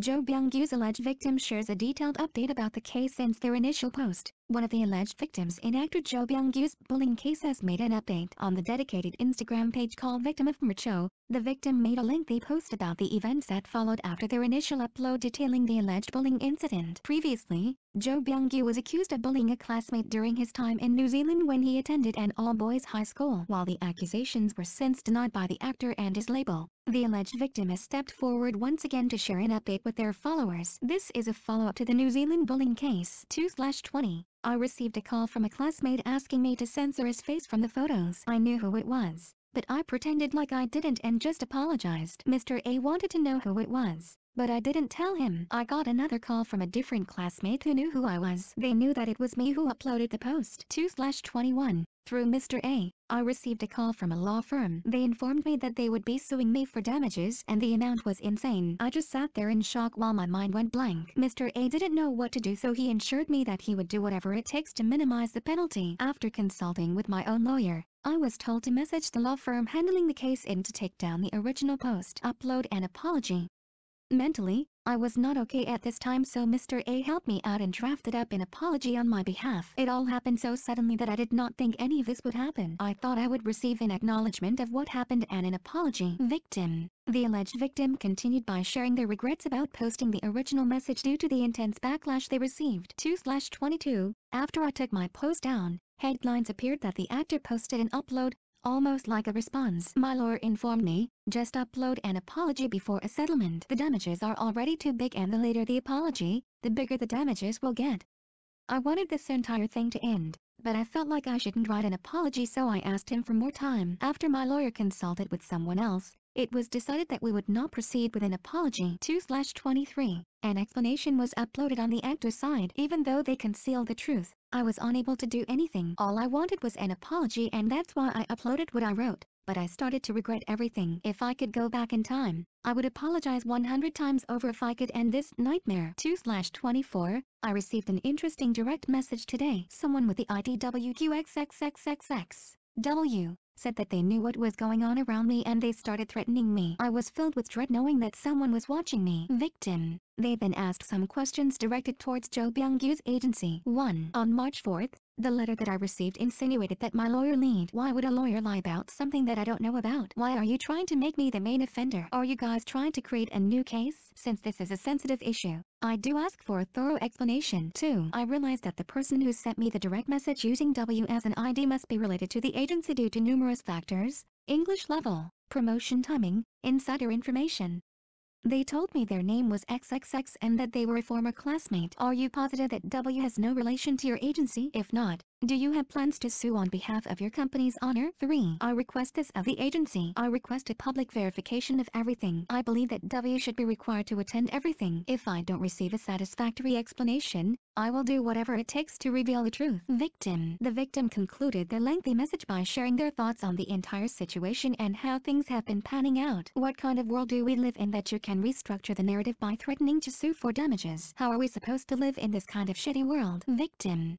Jo byung gyus alleged victim shares a detailed update about the case since their initial post. One of the alleged victims in actor Jo byung gyus bullying case has made an update on the dedicated Instagram page called Victim of Murcho. The victim made a lengthy post about the events that followed after their initial upload detailing the alleged bullying incident. Previously, Joe Byung-gi was accused of bullying a classmate during his time in New Zealand when he attended an all-boys high school. While the accusations were since denied by the actor and his label, the alleged victim has stepped forward once again to share an update with their followers. This is a follow-up to the New Zealand bullying case 2-20. I received a call from a classmate asking me to censor his face from the photos. I knew who it was, but I pretended like I didn't and just apologized. Mr. A wanted to know who it was. But I didn't tell him. I got another call from a different classmate who knew who I was. They knew that it was me who uploaded the post. 2 slash 21. Through Mr. A, I received a call from a law firm. They informed me that they would be suing me for damages and the amount was insane. I just sat there in shock while my mind went blank. Mr. A didn't know what to do so he ensured me that he would do whatever it takes to minimize the penalty. After consulting with my own lawyer, I was told to message the law firm handling the case in to take down the original post, upload an apology, Mentally, I was not okay at this time so Mr. A helped me out and drafted up an apology on my behalf. It all happened so suddenly that I did not think any of this would happen. I thought I would receive an acknowledgement of what happened and an apology. Victim the alleged victim continued by sharing their regrets about posting the original message due to the intense backlash they received. 2-22, after I took my post down, headlines appeared that the actor posted an upload, Almost like a response, my lawyer informed me, just upload an apology before a settlement. The damages are already too big and the later the apology, the bigger the damages will get. I wanted this entire thing to end, but I felt like I shouldn't write an apology so I asked him for more time. After my lawyer consulted with someone else, it was decided that we would not proceed with an apology 2-23. An explanation was uploaded on the actor's side even though they concealed the truth. I was unable to do anything. All I wanted was an apology and that's why I uploaded what I wrote. But I started to regret everything. If I could go back in time, I would apologize 100 times over if I could end this nightmare. 2-24. I received an interesting direct message today. Someone with the IDWQXXXXX. W said that they knew what was going on around me and they started threatening me. I was filled with dread knowing that someone was watching me. Victim they then asked some questions directed towards Joe Byung-gyu's agency. 1. On March 4th, the letter that I received insinuated that my lawyer lied. Why would a lawyer lie about something that I don't know about? Why are you trying to make me the main offender? Are you guys trying to create a new case? Since this is a sensitive issue, I do ask for a thorough explanation. 2. I realize that the person who sent me the direct message using W as an ID must be related to the agency due to numerous factors, English level, promotion timing, insider information, they told me their name was XXX and that they were a former classmate. Are you positive that W has no relation to your agency? If not, do you have plans to sue on behalf of your company's honor? 3. I request this of the agency. I request a public verification of everything. I believe that W should be required to attend everything. If I don't receive a satisfactory explanation, I will do whatever it takes to reveal the truth. Victim The victim concluded their lengthy message by sharing their thoughts on the entire situation and how things have been panning out. What kind of world do we live in that you can restructure the narrative by threatening to sue for damages? How are we supposed to live in this kind of shitty world? Victim